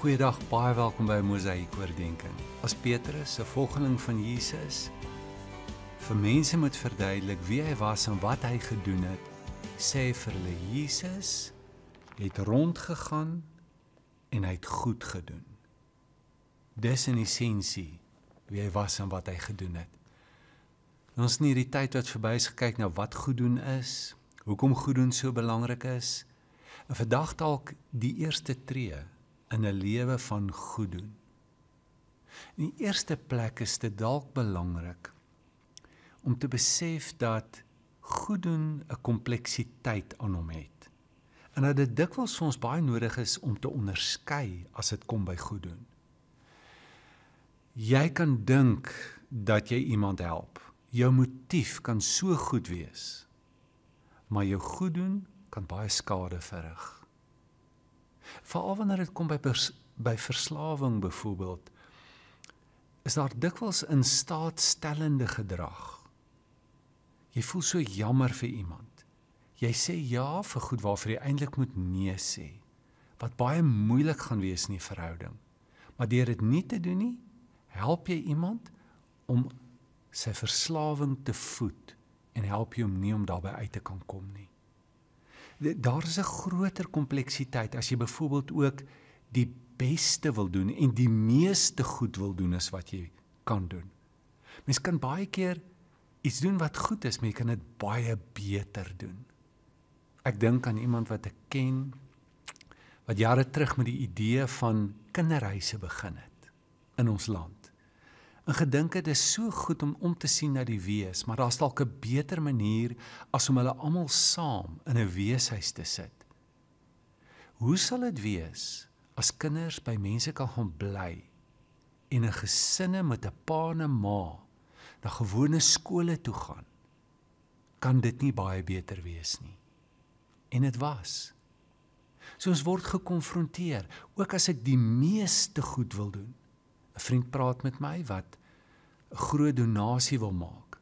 Goeiedag, baie welkom by Mosaïek Oordenkings. As Petrus, 'n volgeling van Jesus, vir mense moet verduidelik wie hy was en wat hy gedoen het, sê hy vir hulle Jesus het rondgegaan en hy het goed gedoen. Dis in essensie wie hy was en wat hy gedoen het. En ons in hierdie tyd wat verby is gekyk na wat goed doen is, hoekom goed doen so belangrik is. 'n Vandag dalk die eerste tree in 'n lewe van goed doen. In die eerste plek is dit dalk belangrik om te besef dat goed doen 'n kompleksiteit aan hom het. En dat dit dikwels vir ons baie nodig is om te onderskei as dit kom by goed doen. Jy kan dink dat jy iemand help. Jou motief kan so goed wees. Maar jou goed doen kan baie skade verrig. Veral wanneer dit kom by pers, by verslawing byvoorbeeld is daar dikwels in staatstellende gedrag. Jy voel so jammer vir iemand. Jy sê ja vir goed waarvoor jy eintlik moet nee sê. Wat baie moeilik gaan wees in die verhouding. Maar deur dit nie te doen nie, help jy iemand om sy verslawing te voed en help jy hom nie om daarbey uit te kan kom nie daar is 'n groter kompleksiteit as jy byvoorbeeld ook die beste wil doen en die meeste goed wil doen as wat jy kan doen. Mens kan baie keer iets doen wat goed is, maar jy kan dit baie beter doen. Ek dink aan iemand wat ek ken wat jare terug met die idee van kinderhuise begin het in ons land. 'n gedinke dis so goed om om te sien na die wees, maar daar's dalk 'n beter manier as om hulle almal saam in 'n weeshuis te sit. Hoe sal dit wees as kinders by mense kan gaan bly en 'n gesinne met 'n pa en 'n ma na gewone skole toe gaan? Kan dit nie baie beter wees nie? En dit was. So ons word gekonfronteer, ook as ek die meeste goed wil doen. 'n Vriend praat met my wat 'n groot donasie wil maak,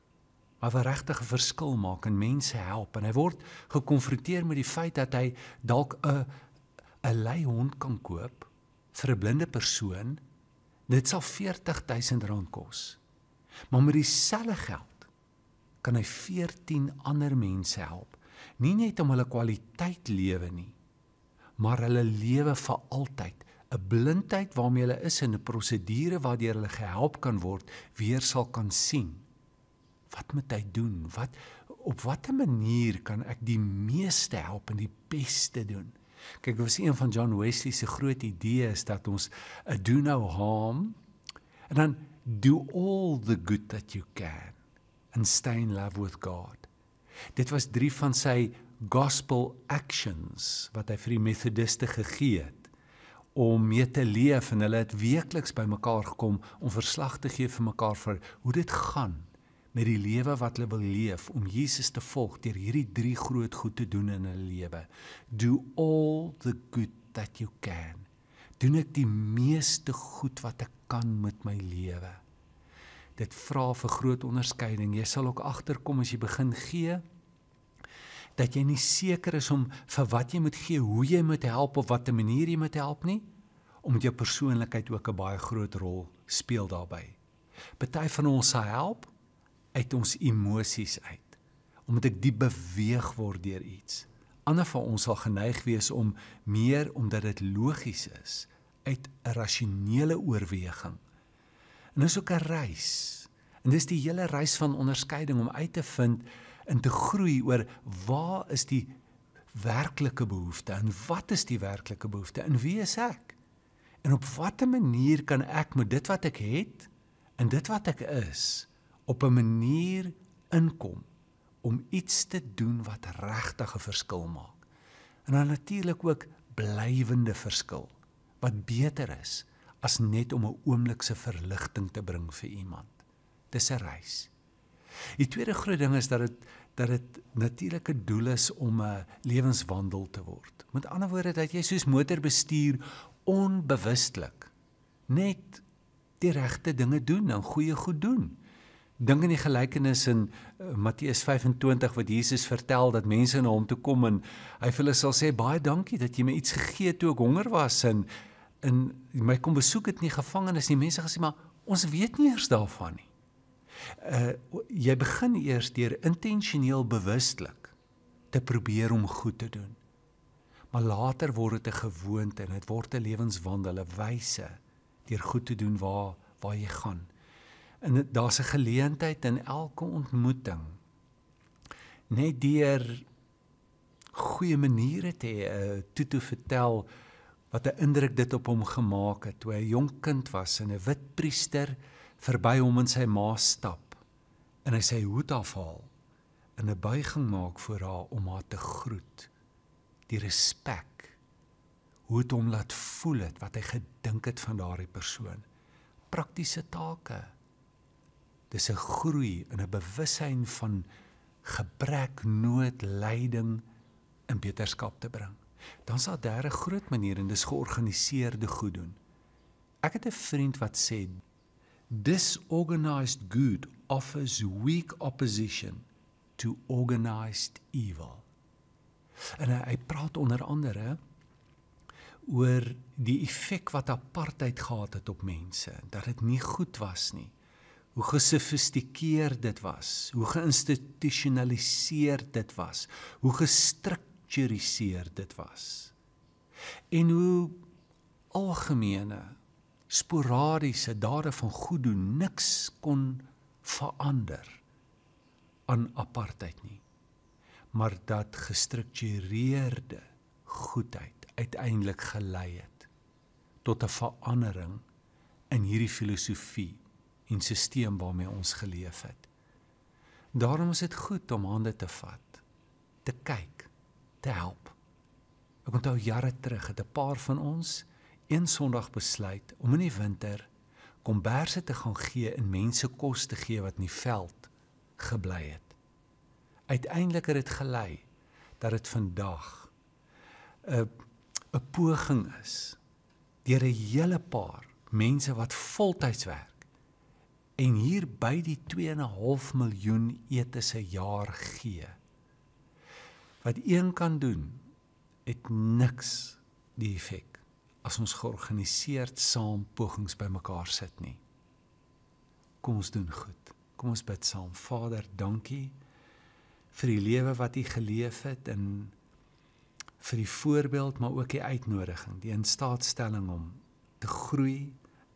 maar wat regtig 'n verskil maak en mense help en hy word gekonfronteer met die feit dat hy dalk 'n 'n lei hond kan koop vir 'n blinde persoon. Dit sal R40000 kos. Maar met dieselfde geld kan hy 14 ander mense help. Nie net om hulle kwaliteit lewe nie, maar hulle lewe vir altyd 'n blindheid waarmee hulle is en 'n prosedure waardeur hulle gehelp kan word weer sal kan sien. Wat moet hy doen? Wat op watter manier kan ek die meeste help en die beste doen? Kyk, was een van John Wesley se groot idees dat ons 'n do no harm en dan do all the good that you can and stay in love with God. Dit was drie van sy gospel actions wat hy vir die Methodiste gegee het om mee te leef en hulle het weekliks bymekaar gekom om verslag te gee vir mekaar vir hoe dit gaan met die lewe wat hulle wil leef om Jesus te volg deur hierdie drie groot goed te doen in hulle lewe. Do all the good that you can. Doen ek die meeste goed wat ek kan met my lewe. Dit vra vir groot onderskeiding. Jy sal ook agterkom as jy begin gee dat jy nie seker is om vir wat jy moet gee, hoe jy moet help of watter manier jy moet help nie, omdat jou persoonlikheid ook 'n baie groot rol speel daarbey. Party van ons sal help uit ons emosies uit, omdat ek diep beweeg word deur iets. Ander van ons sal geneig wees om meer omdat dit logies is uit 'n rasionele oorweging. En dis ook 'n reis. En dis die hele reis van onderskeiding om uit te vind in te groei oor waar is die werklike behoefte en wat is die werklike behoefte en wie is ek? En op watter manier kan ek met dit wat ek het en dit wat ek is op 'n manier inkom om iets te doen wat regtig 'n verskil maak. En dan natuurlik ook blywende verskil wat beter is as net om 'n oomblikse verligting te bring vir iemand. Dis 'n reis. Die tweede groot ding is dat dit dat dit natuurlike doel is om 'n eh, lewenswandel te word. Met ander woorde dat jy soos motor bestuur onbewustelik net die regte dinge doen en goeie goed doen. Dink aan die gelykenis in uh, Matteus 25 wat Jesus vertel dat mense na hom toe kom en hy vir hulle sal sê baie dankie dat jy my iets gegee het toe ek honger was en en my kom besoek het nie gevangenes nie. Mense gesê maar ons weet nie eers daarvan nie. Uh jy begin eers deur intentioneel bewuslik te probeer om goed te doen. Maar later word dit 'n gewoonte en dit word 'n lewenswandel, 'n wyse deur goed te doen waar waar jy gaan. En daar's 'n geleentheid in elke ontmoeting. Net deur goeie maniere te hê, eh, toe te vertel wat 'n indruk dit op hom gemaak het toe hy 'n jonk kind was in 'n wit priester verby hom in sy ma stap en hy sy hoed afhaal en 'n buiging maak voor haar om haar te groet. Die respek hoe dit hom laat voel het wat hy gedink het van daardie persoon. Praktiese take. Dis 'n groei in 'n bewussyn van gebrek, nood, lyding in beterskap te bring. Dan sal daar 'n groot manier en dis georganiseerde goed doen. Ek het 'n vriend wat sê Disorganized good offers weak opposition to organized evil. En hy, hy praat onder andere oor die effek wat apartheid gehad het op mense, dat dit nie goed was nie. Hoe gesofistikeerd dit was, hoe geinstitusionaliseer dit was, hoe gestruktureer dit was. En hoe algemene sporadiese dade van goed doen niks kon verander aan apartheid nie maar dat gestruktureerde goedheid uiteindelik gelei het tot 'n verandering in hierdie filosofie en stelsel waarmee ons geleef het daarom is dit goed om hande te vat te kyk te help ek onthou jare terug het 'n paar van ons een Sondag besluit om in die winter komberse te gaan gee en mense kos te gee wat in die veld gebly het. Uiteindelik het dit gelei dat dit vandag eh, 'n 'n poging is deur 'n hele paar mense wat voltyds werk en hier by die 2.5 miljoen ete se jaar gee. Wat een kan doen, het niks die effek as ons georganiseerd saam pogings bymekaar sit nie. Kom ons doen goed. Kom ons bid saam. Vader, dankie vir die lewe wat U geleef het en vir die voorbeeld maar ook die uitnodiging, die instaatstelling om te groei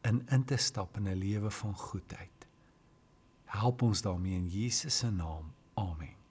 en in te stap in 'n lewe van goedheid. Help ons daarmee in Jesus se naam. Amen.